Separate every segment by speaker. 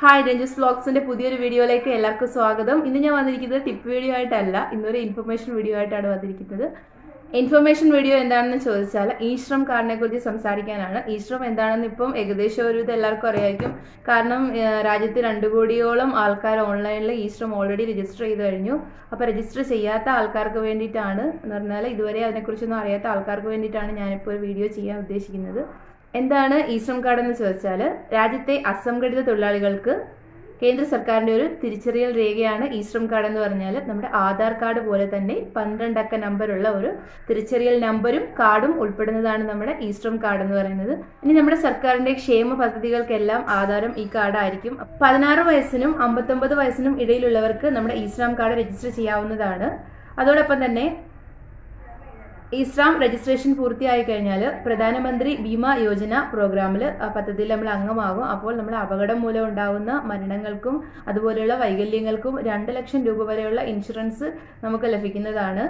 Speaker 1: hi രഞ്ജസ് വ്ളോഗ്സിൻ്റെ പുതിയൊരു വീഡിയോയിലേക്ക് എല്ലാവർക്കും സ്വാഗതം ഇന്ന് ഞാൻ വന്നിരിക്കുന്നത് ടിപ്പ് വീഡിയോ ആയിട്ടല്ല ഇന്നൊരു ഇൻഫർമേഷൻ വീഡിയോ ആയിട്ടാണ് വന്നിരിക്കുന്നത് ഇൻഫർമേഷൻ വീഡിയോ എന്താണെന്ന് ചോദിച്ചാൽ ഈശ്രം കാർഡിനെ കുറിച്ച് സംസാരിക്കാനാണ് ഈശ്രം എന്താണെന്ന് ഇപ്പം ഏകദേശം ഒരു ഇത് എല്ലാവർക്കും അറിയായിരിക്കും കാരണം രാജ്യത്ത് രണ്ടു കോടിയോളം ആൾക്കാർ ഓൺലൈനിൽ ഈശ്രം ഓൾറെഡി രജിസ്റ്റർ ചെയ്ത് കഴിഞ്ഞു അപ്പോൾ രജിസ്റ്റർ ചെയ്യാത്ത ആൾക്കാർക്ക് വേണ്ടിയിട്ടാണ് എന്ന് പറഞ്ഞാൽ ഇതുവരെ അതിനെക്കുറിച്ചൊന്നും അറിയാത്ത ആൾക്കാർക്ക് വേണ്ടിയിട്ടാണ് ഞാനിപ്പോൾ ഒരു വീഡിയോ ചെയ്യാൻ ഉദ്ദേശിക്കുന്നത് എന്താണ് ഈ ശ്രം കാർഡ് എന്ന് ചോദിച്ചാൽ രാജ്യത്തെ അസംഘടിത തൊഴിലാളികൾക്ക് കേന്ദ്ര സർക്കാരിന്റെ ഒരു തിരിച്ചറിയൽ രേഖയാണ് ഈ ശ്രം കാർഡ് എന്ന് പറഞ്ഞാൽ നമ്മുടെ ആധാർ കാർഡ് പോലെ തന്നെ പന്ത്രണ്ടക്ക നമ്പറുള്ള ഒരു തിരിച്ചറിയൽ നമ്പറും കാർഡും ഉൾപ്പെടുന്നതാണ് നമ്മുടെ ഈ ശ്രം കാർഡ് എന്ന് പറയുന്നത് ഇനി നമ്മുടെ സർക്കാരിന്റെ ക്ഷേമ പദ്ധതികൾക്കെല്ലാം ആധാരം ഈ കാർഡായിരിക്കും പതിനാറ് വയസ്സിനും അമ്പത്തൊമ്പത് വയസ്സിനും ഇടയിലുള്ളവർക്ക് നമ്മുടെ ഈ ശ്രം കാർഡ് രജിസ്റ്റർ ചെയ്യാവുന്നതാണ് അതോടൊപ്പം തന്നെ ഈ രജിസ്ട്രേഷൻ പൂർത്തിയായി കഴിഞ്ഞാൽ പ്രധാനമന്ത്രി ബീമ യോജന പ്രോഗ്രാമിൽ പദ്ധതിയിൽ നമ്മൾ അംഗമാകും അപ്പോൾ നമ്മൾ അപകടം മൂലം ഉണ്ടാകുന്ന മരണങ്ങൾക്കും അതുപോലെയുള്ള വൈകല്യങ്ങൾക്കും രണ്ട് ലക്ഷം രൂപ വരെയുള്ള ഇൻഷുറൻസ് നമുക്ക് ലഭിക്കുന്നതാണ്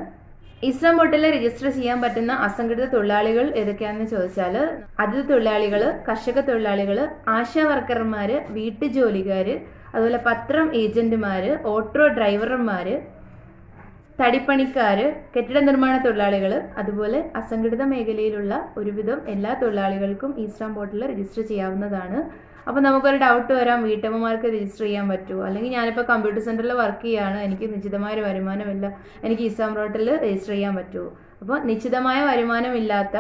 Speaker 1: ഇസ്ലാം പോർട്ടലിൽ രജിസ്റ്റർ ചെയ്യാൻ പറ്റുന്ന അസംഘടിത തൊഴിലാളികൾ ഏതൊക്കെയാണെന്ന് ചോദിച്ചാൽ അതിഥി തൊഴിലാളികൾ കർഷക തൊഴിലാളികൾ ആശാ വർക്കർമാർ വീട്ടുജോലിക്കാർ അതുപോലെ പത്രം ഏജന്റുമാർ ഓട്ടോ ഡ്രൈവർമാർ തടിപ്പണിക്കാർ കെട്ടിട നിർമ്മാണ തൊഴിലാളികൾ അതുപോലെ അസംഘടിത മേഖലയിലുള്ള ഒരുവിധം എല്ലാ തൊഴിലാളികൾക്കും ഈ പോർട്ടലിൽ രജിസ്റ്റർ ചെയ്യാവുന്നതാണ് അപ്പോൾ നമുക്കൊരു ഡൗട്ട് വരാം വീട്ടമ്മമാർക്ക് രജിസ്റ്റർ ചെയ്യാൻ പറ്റുമോ അല്ലെങ്കിൽ ഞാനിപ്പോൾ കമ്പ്യൂട്ടർ സെൻ്ററിൽ വർക്ക് ചെയ്യാണ് എനിക്ക് നിശ്ചിതമായ വരുമാനമില്ല എനിക്ക് ഇസാം പോർട്ടലിൽ രജിസ്റ്റർ ചെയ്യാൻ പറ്റുമോ അപ്പോൾ നിശ്ചിതമായ വരുമാനമില്ലാത്ത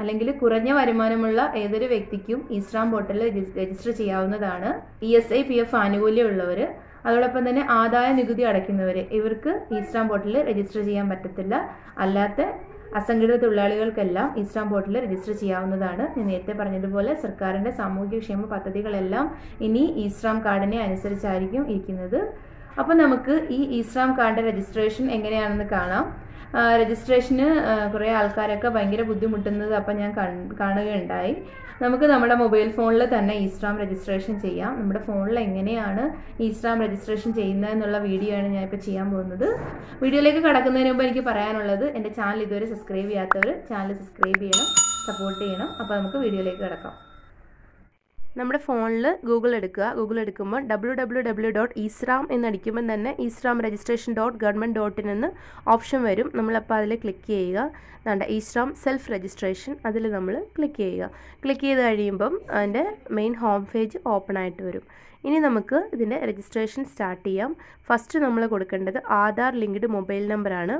Speaker 1: അല്ലെങ്കിൽ കുറഞ്ഞ വരുമാനമുള്ള ഏതൊരു വ്യക്തിക്കും ഇസ്രാം പോർട്ടലിൽ രജിസ്റ്റർ ചെയ്യാവുന്നതാണ് E S I P F ആനുകൂല്യമുള്ളവർ അതോടൊപ്പം തന്നെ ആദായ നികുതി അടയ്ക്കുന്നവർ ഇവർക്ക് ഈ സ്റ്റാമ്പ് രജിസ്റ്റർ ചെയ്യാൻ പറ്റത്തില്ല അല്ലാത്ത അസംഘടിത തൊഴിലാളികൾക്കെല്ലാം ഈ സ്റ്റാമ്പ് രജിസ്റ്റർ ചെയ്യാവുന്നതാണ് ഞാൻ നേരത്തെ പറഞ്ഞതുപോലെ സർക്കാരിൻ്റെ സാമൂഹ്യക്ഷേമ പദ്ധതികളെല്ലാം ഇനി ഈ കാർഡിനെ അനുസരിച്ചായിരിക്കും ഇരിക്കുന്നത് അപ്പോൾ നമുക്ക് ഈ ഇസ്ലാം കാർഡിൻ്റെ രജിസ്ട്രേഷൻ എങ്ങനെയാണെന്ന് കാണാം രജിസ്ട്രേഷന് കുറേ ആൾക്കാരൊക്കെ ഭയങ്കര ബുദ്ധിമുട്ടുന്നത് അപ്പൊ ഞാൻ കാണുകയുണ്ടായി നമുക്ക് നമ്മുടെ മൊബൈൽ ഫോണിൽ തന്നെ ഇസ്രാം രജിസ്ട്രേഷൻ ചെയ്യാം നമ്മുടെ ഫോണിൽ എങ്ങനെയാണ് ഇസ്രാം രജിസ്ട്രേഷൻ ചെയ്യുന്നത് എന്നുള്ള വീഡിയോ ആണ് ഞാൻ ഇപ്പോൾ ചെയ്യാൻ പോകുന്നത് വീഡിയോയിലേക്ക് കടക്കുന്നതിന് മുമ്പ് എനിക്ക് പറയാനുള്ളത് എൻ്റെ ചാനൽ ഇതുവരെ സബ്സ്ക്രൈബ് ചെയ്യാത്തവർ ചാനൽ സബ്സ്ക്രൈബ് ചെയ്യണം സപ്പോർട്ട് ചെയ്യണം അപ്പോൾ നമുക്ക് വീഡിയോയിലേക്ക് കിടക്കാം നമ്മുടെ ഫോണിൽ ഗൂഗിൾ എടുക്കുക ഗൂഗിൾ എടുക്കുമ്പോൾ W W W dot eShram എന്നടിക്കുമ്പോൾ തന്നെ eShram registration dot government dot എന്ന് ഓപ്ഷൻ വരും നമ്മളപ്പോൾ അതിൽ ക്ലിക്ക് ചെയ്യുക വേണ്ട ഇസ്രാം സെൽഫ് രജിസ്ട്രേഷൻ അതിൽ നമ്മൾ ക്ലിക്ക് ചെയ്യുക ക്ലിക്ക് ചെയ്ത് കഴിയുമ്പം അതിൻ്റെ മെയിൻ ഹോം പേജ് ഓപ്പൺ ആയിട്ട് വരും ഇനി നമുക്ക് ഇതിൻ്റെ രജിസ്ട്രേഷൻ സ്റ്റാർട്ട് ചെയ്യാം ഫസ്റ്റ് നമ്മൾ കൊടുക്കേണ്ടത് ആധാർ ലിങ്ക്ഡ് മൊബൈൽ നമ്പറാണ്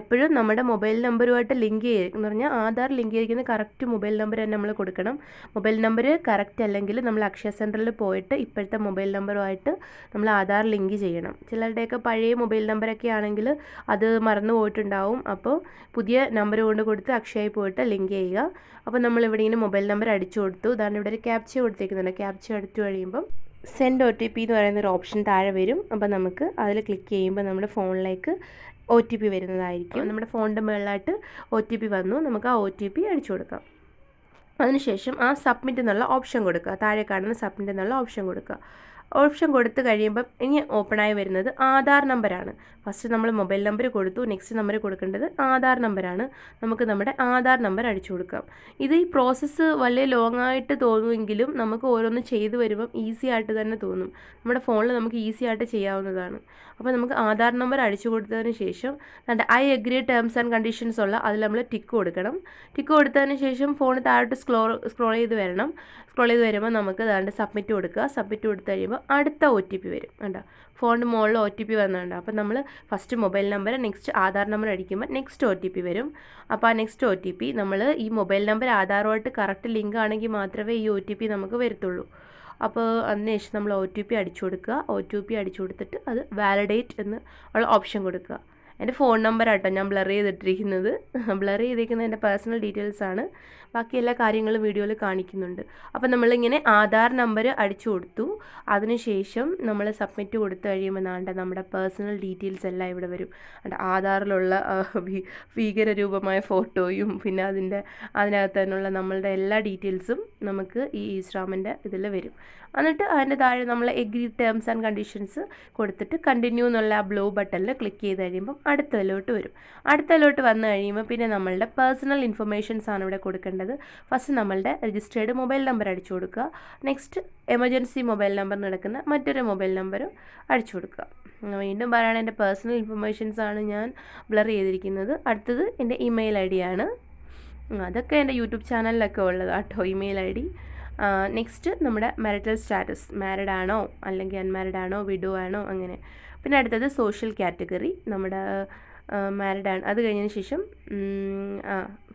Speaker 1: എപ്പോഴും നമ്മുടെ മൊബൈൽ നമ്പറുമായിട്ട് ലിങ്ക് ചെയ്യും പറഞ്ഞാൽ ആധാർ ലിങ്ക് ചെയ്തിരിക്കുന്ന കറക്റ്റ് മൊബൈൽ നമ്പർ തന്നെ നമ്മൾ കൊടുക്കണം മൊബൈൽ നമ്പർ കറക്റ്റ് അല്ലെങ്കിൽ നമ്മൾ അക്ഷയ സെൻറ്ററിൽ പോയിട്ട് ഇപ്പോഴത്തെ മൊബൈൽ നമ്പറുമായിട്ട് നമ്മൾ ആധാർ ലിങ്ക് ചെയ്യണം ചിലരുടെയൊക്കെ പഴയ മൊബൈൽ നമ്പറൊക്കെ ആണെങ്കിൽ അത് മറന്നു പോയിട്ടുണ്ടാവും അപ്പോൾ പുതിയ നമ്പർ കൊണ്ട് കൊടുത്ത് അക്ഷയയിൽ പോയിട്ട് ലിങ്ക് ചെയ്യുക അപ്പോൾ നമ്മളിവിടെ ഇങ്ങനെ മൊബൈൽ നമ്പർ അടിച്ചു കൊടുത്തു ഇതാണ് ഇവിടെ ഒരു ക്യാപ്ച കൊടുത്തേക്കുന്നുണ്ട് ക്യാപ്ച എടുത്തു കഴിയുമ്പം സെൻഡ് ഒ ടി പി എന്ന് പറയുന്നൊരു ഓപ്ഷൻ താഴെ വരും അപ്പോൾ നമുക്ക് അതിൽ ക്ലിക്ക് ചെയ്യുമ്പോൾ നമ്മുടെ ഫോണിലേക്ക് ഒ ടി പി വരുന്നതായിരിക്കും നമ്മുടെ ഫോണിൻ്റെ മുകളിലായിട്ട് ഒ ടി പി വന്നു നമുക്ക് ആ ഒ ടി പി അടിച്ചു കൊടുക്കാം അതിനുശേഷം ആ സബ്മിറ്റ് എന്നുള്ള ഓപ്ഷൻ കൊടുക്കുക താഴെ കാണുന്ന സബ്മിറ്റ് എന്നുള്ള ഓപ്ഷൻ കൊടുക്കുക ഓപ്ഷൻ കൊടുത്തു കഴിയുമ്പം ഇനി ആയി വരുന്നത് ആധാർ നമ്പറാണ് ഫസ്റ്റ് നമ്മൾ മൊബൈൽ നമ്പർ കൊടുത്തു നെക്സ്റ്റ് നമ്പർ കൊടുക്കേണ്ടത് ആധാർ നമ്പറാണ് നമുക്ക് നമ്മുടെ ആധാർ നമ്പർ അടിച്ചു കൊടുക്കാം ഇത് ഈ പ്രോസസ്സ് വളരെ ലോങ് ആയിട്ട് തോന്നുമെങ്കിലും നമുക്ക് ഓരോന്ന് ചെയ്തു വരുമ്പം ഈസി ആയിട്ട് തന്നെ തോന്നും നമ്മുടെ ഫോണിൽ നമുക്ക് ഈസി ആയിട്ട് ചെയ്യാവുന്നതാണ് അപ്പോൾ നമുക്ക് ആധാർ നമ്പർ അടിച്ചു കൊടുത്തതിന് ശേഷം I agree terms and conditions ഉള്ള അതിൽ നമ്മൾ ടിക്ക് കൊടുക്കണം ടിക്ക് കൊടുത്തതിന് ശേഷം ഫോൺ താഴോട്ട് സ്ക്രോൾ സ്ക്രോൾ ചെയ്ത് വരണം സ്ക്രോൾ ചെയ്ത് വരുമ്പോൾ നമുക്ക് ഇതാണ്ട് സബ്മിറ്റ് കൊടുക്കുക സബ്മിറ്റ് കൊടുത്ത് കഴിയുമ്പോൾ അടുത്ത ഒ ടി പി വരും കണ്ടോ ഫോണിൻ്റെ മുകളിൽ ഒ ടി പി വന്നുണ്ട് അപ്പോൾ നമ്മൾ first mobile number next Aadhaar number അടിക്കുമ്പോൾ നെക്സ്റ്റ് ഒ ടി പി വരും അപ്പോൾ ആ നെക്സ്റ്റ് ഒ ടി പി നമ്മൾ ഈ മൊബൈൽ നമ്പർ ആധാറുമായിട്ട് കറക്റ്റ് ലിങ്ക് ആണെങ്കിൽ മാത്രമേ ഈ ഒ ടി പി നമുക്ക് വരത്തുള്ളൂ അപ്പോൾ അതിന് ശേഷം നമ്മൾ ഒ ടി പി അടിച്ചു കൊടുക്കുക ഒ ടി പി അടിച്ചു കൊടുത്തിട്ട് അത് വാലിഡേറ്റ് എന്ന് ഉള്ള ഓപ്ഷൻ കൊടുക്കുക എൻ്റെ ഫോൺ നമ്പർ ആട്ടോ ഞാൻ ബ്ലർ ചെയ്തിട്ടിരിക്കുന്നത് ബ്ലർ ചെയ്തിരിക്കുന്നത് എൻ്റെ പേഴ്സണൽ ഡീറ്റെയിൽസ് ആണ് ബാക്കി എല്ലാ കാര്യങ്ങളും വീഡിയോയിൽ കാണിക്കുന്നുണ്ട് അപ്പോൾ നമ്മളിങ്ങനെ ആധാർ നമ്പർ അടിച്ചു കൊടുത്തു അതിനുശേഷം നമ്മൾ സബ്മിറ്റ് കൊടുത്തു കഴിയുമ്പോൾ നാണ്ട നമ്മുടെ പേഴ്സണൽ ഡീറ്റെയിൽസ് എല്ലാം ഇവിടെ വരും ആധാറിലുള്ള ഭീകരരൂപമായ ഫോട്ടോയും പിന്നെ അതിൻ്റെ അതിനകത്ത് തന്നെയുള്ള നമ്മളുടെ എല്ലാ ഡീറ്റെയിൽസും നമുക്ക് ഈ ഈസ്രാമിൻ്റെ ഇതിൽ വരും എന്നിട്ട് അതിൻ്റെ താഴെ നമ്മൾ എഗ്രി ടേംസ് ആൻഡ് കണ്ടീഷൻസ് കൊടുത്തിട്ട് കണ്ടിന്യൂ എന്നുള്ള ആ ബ്ലൂ ബട്ടണിൽ ക്ലിക്ക് ചെയ്ത് കഴിയുമ്പം അടുത്തതിലോട്ട് വരും അടുത്തതിലോട്ട് വന്നു കഴിയുമ്പോൾ പിന്നെ നമ്മളുടെ പേഴ്സണൽ ഇൻഫർമേഷൻസ് ആണ് ഇവിടെ കൊടുക്കേണ്ടത് ഫസ്റ്റ് നമ്മളുടെ രജിസ്റ്റേർഡ് മൊബൈൽ നമ്പർ അടിച്ചു കൊടുക്കുക നെക്സ്റ്റ് എമർജൻസി മൊബൈൽ നമ്പർ നടക്കുന്ന മറ്റൊരു മൊബൈൽ നമ്പറും അടിച്ചു കൊടുക്കുക വീണ്ടും പറയുകയാണ് എൻ്റെ പേഴ്സണൽ ഇൻഫർമേഷൻസ് ആണ് ഞാൻ ബ്ലർ ചെയ്തിരിക്കുന്നത് അടുത്തത് എൻ്റെ ഇമെയിൽ ഐ ഡിയാണ് ആണ് അതൊക്കെ എൻ്റെ യൂട്യൂബ് ചാനലിലൊക്കെ ഉള്ളത് കേട്ടോ ഇമെയിൽ ഐ ഡി നെക്സ്റ്റ് നമ്മുടെ മാരിറ്റൽ സ്റ്റാറ്റസ് മാരിഡ് ആണോ അല്ലെങ്കിൽ അൺമാരിഡ് ആണോ വിഡോ ആണോ അങ്ങനെ പിന്നെ അടുത്തത് സോഷ്യൽ കാറ്റഗറി നമ്മുടെ മാരിഡ് ആണ് അത് കഴിഞ്ഞതിന് ശേഷം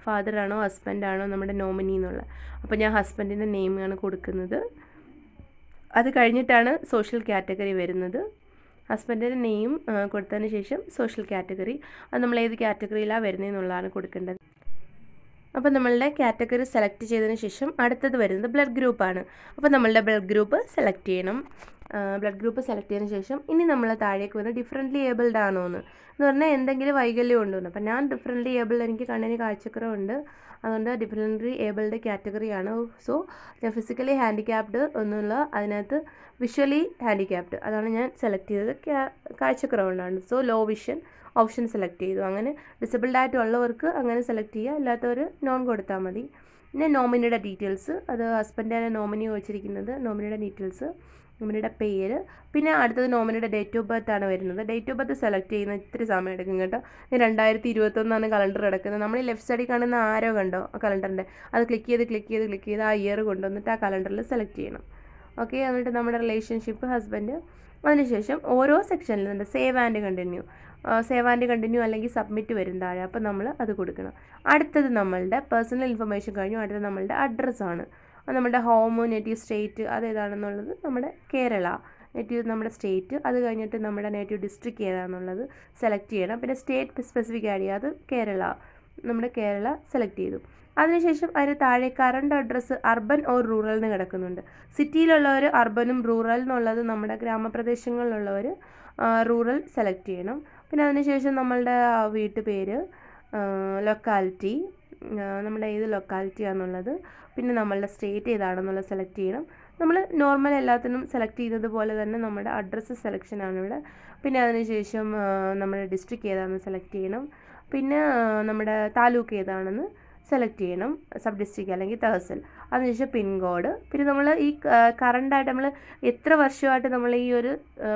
Speaker 1: ഫാദർ ആണോ ഹസ്ബൻഡ് ആണോ നമ്മുടെ നോമിനി എന്നുള്ള അപ്പോൾ ഞാൻ ഹസ്ബൻഡിൻ്റെ നെയിമാണ് കൊടുക്കുന്നത് അത് കഴിഞ്ഞിട്ടാണ് സോഷ്യൽ കാറ്റഗറി വരുന്നത് ഹസ്ബൻഡിൻ്റെ നെയിം കൊടുത്തതിന് ശേഷം സോഷ്യൽ കാറ്റഗറി അത് നമ്മൾ ഏത് കാറ്റഗറിയിലാണ് വരുന്നതെന്നുള്ളതാണ് കൊടുക്കേണ്ടത് അപ്പോൾ നമ്മളുടെ കാറ്റഗറി സെലക്ട് ചെയ്തതിന് ശേഷം അടുത്തത് വരുന്നത് ബ്ലഡ് ഗ്രൂപ്പാണ് അപ്പോൾ നമ്മളുടെ ബ്ലഡ് ഗ്രൂപ്പ് സെലക്ട് ചെയ്യണം ബ്ലഡ് ഗ്രൂപ്പ് സെലക്ട് ചെയ്തതിന് ശേഷം ഇനി നമ്മൾ താഴേക്ക് വരുന്നത് ഡിഫറെൻ്റ്ലി ഏബിൾഡ് ആണോ എന്ന് എന്ന് പറഞ്ഞാൽ എന്തെങ്കിലും വൈകല്യം ഉണ്ടോ എന്ന് അപ്പോൾ ഞാൻ ഡിഫറെൻ്റ്ലി ഏബിൾഡ് എനിക്ക് കണ്ണിന് കാഴ്ചക്കുറവുണ്ട് അതുകൊണ്ട് ഡിഫറെൻ്റ്ലി ഏബിൾഡ് കാറ്റഗറിയാണ് സോ ഞാൻ ഫിസിക്കലി ഹാൻഡിക്യാപ്ഡ് എന്നുള്ള അതിനകത്ത് വിഷ്വലി ഹാൻഡിക്യാപ്ഡ് അതാണ് ഞാൻ സെലക്ട് ചെയ്തത് കാഴ്ചക്കുറവുണ്ടാണ് so low vision option select ചെയ്തു അങ്ങനെ ഡിസബിൾഡ് ആയിട്ടുള്ളവർക്ക് അങ്ങനെ സെലക്ട് ചെയ്യുക അല്ലാത്തവർ നോൺ കൊടുത്താൽ മതി പിന്നെ നോമിനിയുടെ ഡീറ്റെയിൽസ് അത് ഹസ്ബൻഡാണ് നോമിനി വെച്ചിരിക്കുന്നത് നോമിനിയുടെ ഡീറ്റെയിൽസ് നോമിനിയുടെ പേര് പിന്നെ അടുത്തത് നോമിനിയുടെ ഡേറ്റ് ഓഫ് ബർത്ത് ആണ് വരുന്നത് ഡേറ്റ് ഓഫ് ബർത്ത് സെലക്ട് ചെയ്യുന്ന ഇത്തിരി സമയം എടുക്കും കേട്ടോ രണ്ടായിരത്തി ഇരുപത്തൊന്നാണ് കലണ്ടർ എടുക്കുന്നത് നമ്മൾ ഈ ലെഫ്റ്റ് സൈഡിൽ കാണുന്ന ആരോ കണ്ടോ ആ കലണ്ടറിൻ്റെ അത് ക്ലിക്ക് ചെയ്ത് ക്ലിക്ക് ചെയ്ത് ക്ലിക്ക് ചെയ്ത് ആ ഇയർ കൊണ്ടുവന്നിട്ട് ആ കലണ്ടറിൽ സെലക്ട് ചെയ്യണം ഓക്കെ എന്നിട്ട് നമ്മുടെ റിലേഷൻഷിപ്പ് ഹസ്ബൻഡ് അതിനുശേഷം ഓരോ സെക്ഷനിലുണ്ട് save and continue save and continue അല്ലെങ്കിൽ സബ്മിറ്റ് വരും താഴെ അപ്പോൾ നമ്മൾ അത് കൊടുക്കണം അടുത്തത് നമ്മളുടെ പേഴ്സണൽ ഇൻഫർമേഷൻ കഴിഞ്ഞു അടുത്തത് നമ്മളുടെ അഡ്രസ്സാണ് നമ്മുടെ ഹോമോ നേറ്റീവ് സ്റ്റേറ്റ് അതേതാണെന്നുള്ളത് നമ്മുടെ കേരള നേറ്റീവ് നമ്മുടെ സ്റ്റേറ്റ് അത് കഴിഞ്ഞിട്ട് നമ്മുടെ നേറ്റീവ് ഡിസ്ട്രിക്റ്റ് ഏതാണെന്നുള്ളത് സെലക്ട് ചെയ്യണം പിന്നെ സ്റ്റേറ്റ് സ്പെസിഫിക് ആഡ് അത് കേരള നമ്മുടെ കേരള സെലക്ട് ചെയ്തു അതിനുശേഷം അതിന് താഴെ current address urban or rural എന്ന് കിടക്കുന്നുണ്ട് സിറ്റിയിലുള്ളവർ അർബനും റൂറൽ എന്നുള്ളത് നമ്മുടെ ഗ്രാമപ്രദേശങ്ങളിലുള്ളവർ റൂറൽ സെലക്ട് ചെയ്യണം പിന്നെ അതിനുശേഷം നമ്മളുടെ വീട്ടുപേര് ലൊക്കാലിറ്റി നമ്മുടെ ഏത് ലൊക്കാലിറ്റി ആണെന്നുള്ളത് പിന്നെ നമ്മളുടെ സ്റ്റേറ്റ് ഏതാണെന്നുള്ളത് സെലക്ട് ചെയ്യണം നമ്മൾ നോർമൽ എല്ലാത്തിനും സെലക്ട് ചെയ്തതുപോലെ തന്നെ നമ്മുടെ അഡ്രസ്സ് സെലക്ഷനാണ് ഇവിടെ പിന്നെ അതിനുശേഷം നമ്മുടെ ഡിസ്ട്രിക്ട് ഏതാണെന്ന് സെലക്ട് ചെയ്യണം പിന്നെ നമ്മുടെ താലൂക്ക് ഏതാണെന്ന് സെലക്ട് ചെയ്യണം സബ് ഡിസ്ട്രിക്റ്റ് അല്ലെങ്കിൽ തഹസിൽ അതിനുശേഷം പിൻകോഡ് പിന്നെ നമ്മൾ ഈ കറണ്ടായിട്ട് നമ്മൾ എത്ര വർഷമായിട്ട് നമ്മൾ ഈ ഒരു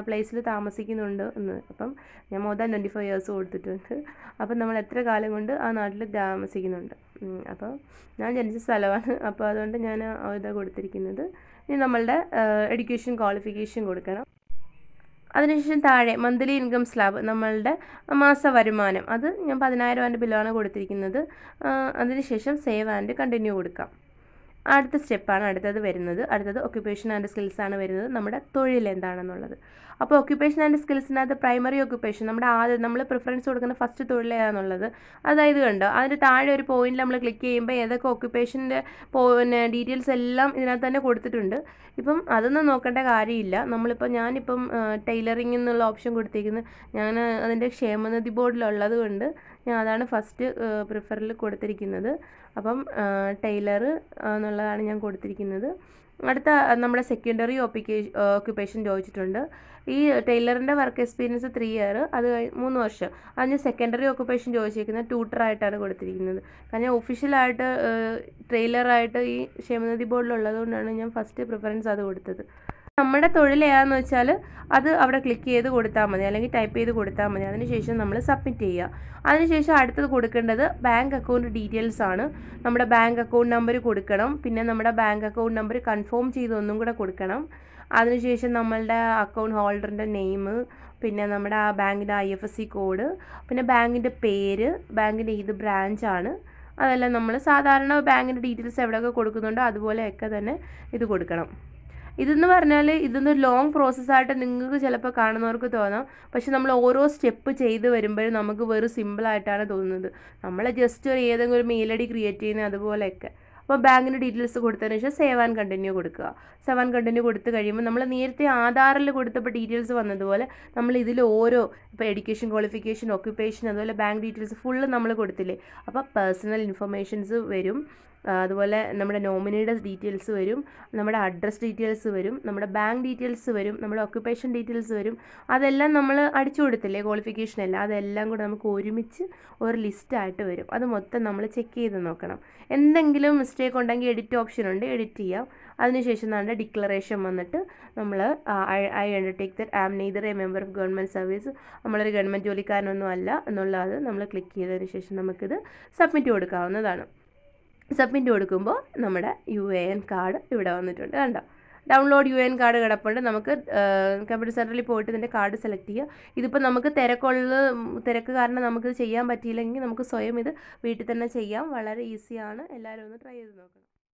Speaker 1: പ്ലേസിൽ താമസിക്കുന്നുണ്ട് എന്ന് അപ്പം ഞാൻ more than twenty five years കൊടുത്തിട്ടുണ്ട് അപ്പം നമ്മൾ എത്ര കാലം കൊണ്ട് ആ നാട്ടിൽ താമസിക്കുന്നുണ്ട് അപ്പോൾ ഞാൻ ജനിച്ച സ്ഥലമാണ് അപ്പോൾ അതുകൊണ്ട് ഞാൻ ഇത് കൊടുത്തിരിക്കുന്നത് ഇനി നമ്മളുടെ എഡ്യൂക്കേഷൻ ക്വാളിഫിക്കേഷൻ കൊടുക്കണം അതിനുശേഷം താഴെ മന്ത്ലി ഇൻകം സ്ലാബ് നമ്മളുടെ മാസ വരുമാനം അത് ഞാൻ പതിനായിരം രൂപേൻ്റെ ബില്ലാണ് കൊടുത്തിരിക്കുന്നത് അതിനുശേഷം സേവ് ആൻഡ് കണ്ടിന്യൂ കൊടുക്കാം അടുത്ത സ്റ്റെപ്പാണ് അടുത്തത് വരുന്നത് അടുത്തത് ഒക്യുപ്പേഷൻ ആൻഡ് സ്കിൽസ് ആണ് വരുന്നത് നമ്മുടെ തൊഴിൽ എന്താണെന്നുള്ളത് അപ്പോൾ ഒക്യുപ്പേഷൻ ആൻഡ് സ്കിൽസിനകത്ത് പ്രൈമറി ഒക്യുപ്പേഷൻ നമ്മുടെ ആദ്യം നമ്മൾ പ്രിഫറൻസ് കൊടുക്കുന്ന ഫസ്റ്റ് തൊഴിൽ അതായത് കണ്ടോ അതിൻ്റെ താഴെ ഒരു പോയിന്റിൽ നമ്മൾ ക്ലിക്ക് ചെയ്യുമ്പോൾ ഏതൊക്കെ ഒക്യുപ്പേഷൻ്റെ പിന്നെ ഡീറ്റെയിൽസ് എല്ലാം ഇതിനകത്ത് തന്നെ കൊടുത്തിട്ടുണ്ട് ഇപ്പം അതൊന്നും നോക്കേണ്ട കാര്യമില്ല നമ്മളിപ്പോൾ ഞാനിപ്പം ടൈലറിംഗ് എന്നുള്ള ഓപ്ഷൻ കൊടുത്തിരിക്കുന്നത് ഞാൻ അതിൻ്റെ ക്ഷേമനിധി ബോർഡിലുള്ളത് കൊണ്ട് ഞാൻ അതാണ് ഫസ്റ്റ് പ്രിഫറിൽ കൊടുത്തിരിക്കുന്നത് അപ്പം ടൈലർ എന്നുള്ളതാണ് ഞാൻ കൊടുത്തിരിക്കുന്നത് അടുത്ത നമ്മുടെ സെക്കൻഡറി ഓപ്പിക്കേഷൻ ഓക്യുപ്പേഷൻ ചോദിച്ചിട്ടുണ്ട് ഈ ടൈലറിൻ്റെ വർക്ക് എക്സ്പീരിയൻസ് ത്രീ ഇയർ അത് മൂന്ന് വർഷം അതിന് സെക്കൻഡറി ഓക്കുപ്പേഷൻ ചോദിച്ചിരിക്കുന്നത് ട്യൂട്ടറായിട്ടാണ് കൊടുത്തിരിക്കുന്നത് കാരണം ഒഫീഷ്യലായിട്ട് ട്രെയിലറായിട്ട് ഈ ക്ഷേമനിധി ബോർഡിലുള്ളത് കൊണ്ടാണ് ഞാൻ ഫസ്റ്റ് പ്രിഫറൻസ് അത് കൊടുത്തത് നമ്മുടെ തൊഴിൽ ഏതാന്ന് വെച്ചാൽ അത് അവിടെ ക്ലിക്ക് ചെയ്ത് കൊടുത്താൽ മതി അല്ലെങ്കിൽ ടൈപ്പ് ചെയ്ത് കൊടുത്താൽ മതി അതിനുശേഷം നമ്മൾ സബ്മിറ്റ് ചെയ്യുക അതിനുശേഷം അടുത്തത് കൊടുക്കേണ്ടത് ബാങ്ക് അക്കൗണ്ട് ഡീറ്റെയിൽസ് ആണ് നമ്മുടെ ബാങ്ക് അക്കൗണ്ട് നമ്പർ കൊടുക്കണം പിന്നെ നമ്മുടെ ബാങ്ക് അക്കൗണ്ട് നമ്പർ കൺഫേം ചെയ്ത് ഒന്നും കൂടെ കൊടുക്കണം അതിനുശേഷം നമ്മളുടെ അക്കൗണ്ട് ഹോൾഡറിൻ്റെ നെയിം പിന്നെ നമ്മുടെ ആ ബാങ്കിൻ്റെ I F S C code പിന്നെ ബാങ്കിൻ്റെ പേര് ബാങ്കിൻ്റെ ഏത് ബ്രാഞ്ചാണ് അതെല്ലാം നമ്മൾ സാധാരണ ബാങ്കിൻ്റെ ഡീറ്റെയിൽസ് എവിടെയൊക്കെ കൊടുക്കുന്നുണ്ടോ അതുപോലെയൊക്കെ തന്നെ ഇത് കൊടുക്കണം ഇതെന്ന് പറഞ്ഞാൽ ഇതൊന്ന് ലോങ് പ്രോസസ്സായിട്ട് നിങ്ങൾക്ക് ചിലപ്പോൾ കാണുന്നവർക്ക് തോന്നാം പക്ഷെ നമ്മൾ ഓരോ സ്റ്റെപ്പ് ചെയ്ത് വരുമ്പോഴും നമുക്ക് വെറും സിമ്പിളായിട്ടാണ് തോന്നുന്നത് നമ്മൾ ജസ്റ്റ് ഒരു ഏതെങ്കിലും ഒരു മെയിലടി ക്രിയേറ്റ് ചെയ്യുന്ന അതുപോലെയൊക്കെ അപ്പോൾ ബാങ്കിൻ്റെ ഡീറ്റെയിൽസ് കൊടുത്തതിന് ശേഷം സേവ് ആൻഡ് കണ്ടിന്യൂ കൊടുക്കുക സേവ് ആൻഡ് കണ്ടിന്യൂ കൊടുത്തു കഴിയുമ്പോൾ നമ്മൾ നേരത്തെ ആധാറിൽ കൊടുത്തപ്പോൾ ഡീറ്റെയിൽസ് വന്നതുപോലെ നമ്മൾ ഇതിൽ ഓരോ ഇപ്പോൾ എഡ്യൂക്കേഷൻ ക്വാളിഫിക്കേഷൻ ഓക്യുപ്പേഷൻ അതുപോലെ ബാങ്ക് ഡീറ്റെയിൽസ് ഫുള്ള് നമ്മൾ കൊടുത്തില്ലേ അപ്പോൾ പേഴ്സണൽ ഇൻഫർമേഷൻസ് വരും അതുപോലെ നമ്മുടെ നോമിനിയുടെ ഡീറ്റെയിൽസ് വരും നമ്മുടെ അഡ്രസ്സ് ഡീറ്റെയിൽസ് വരും നമ്മുടെ ബാങ്ക് ഡീറ്റെയിൽസ് വരും നമ്മുടെ ഒക്യുപ്പേഷൻ ഡീറ്റെയിൽസ് വരും അതെല്ലാം നമ്മൾ അടിച്ചു കൊടുത്തില്ലേ ക്വാളിഫിക്കേഷൻ അല്ല അതെല്ലാം കൂടെ നമുക്ക് ഒരുമിച്ച് ഒരു ലിസ്റ്റായിട്ട് വരും അത് മൊത്തം നമ്മൾ ചെക്ക് ചെയ്ത് നോക്കണം എന്തെങ്കിലും മിസ്റ്റേക്ക് ഉണ്ടെങ്കിൽ എഡിറ്റ് ഓപ്ഷൻ ഉണ്ട് എഡിറ്റ് ചെയ്യാം അതിനുശേഷം നമ്മുടെ ഡിക്ലറേഷൻ വന്നിട്ട് നമ്മൾ I undertake that am neither a member of government service നമ്മളൊരു ഗവൺമെൻറ് ജോലിക്കാരനൊന്നും അല്ല എന്നുള്ളത് നമ്മൾ ക്ലിക്ക് ചെയ്തതിന് ശേഷം നമുക്കിത് സബ്മിറ്റ് കൊടുക്കാവുന്നതാണ് സബ്മിറ്റ് കൊടുക്കുമ്പോൾ നമ്മുടെ യു എ എൻ കാർഡ് ഇവിടെ വന്നിട്ടുണ്ട് കണ്ടോ ഡൗൺലോഡ് യു എൻ കാർഡ് കിടപ്പുണ്ട് നമുക്ക് കമ്പ്യൂട്ടർ സെൻറ്ററിൽ പോയിട്ട് ഇതിൻ്റെ കാർഡ് സെലക്ട് ചെയ്യുക ഇതിപ്പോൾ നമുക്ക് തിരക്കുള്ള തിരക്ക് കാരണം നമുക്ക് ചെയ്യാൻ പറ്റിയില്ലെങ്കിൽ നമുക്ക് സ്വയം ഇത് വീട്ടിൽ തന്നെ ചെയ്യാം വളരെ ഈസിയാണ് എല്ലാവരും ഒന്ന് ട്രൈ ചെയ്ത് നോക്കണം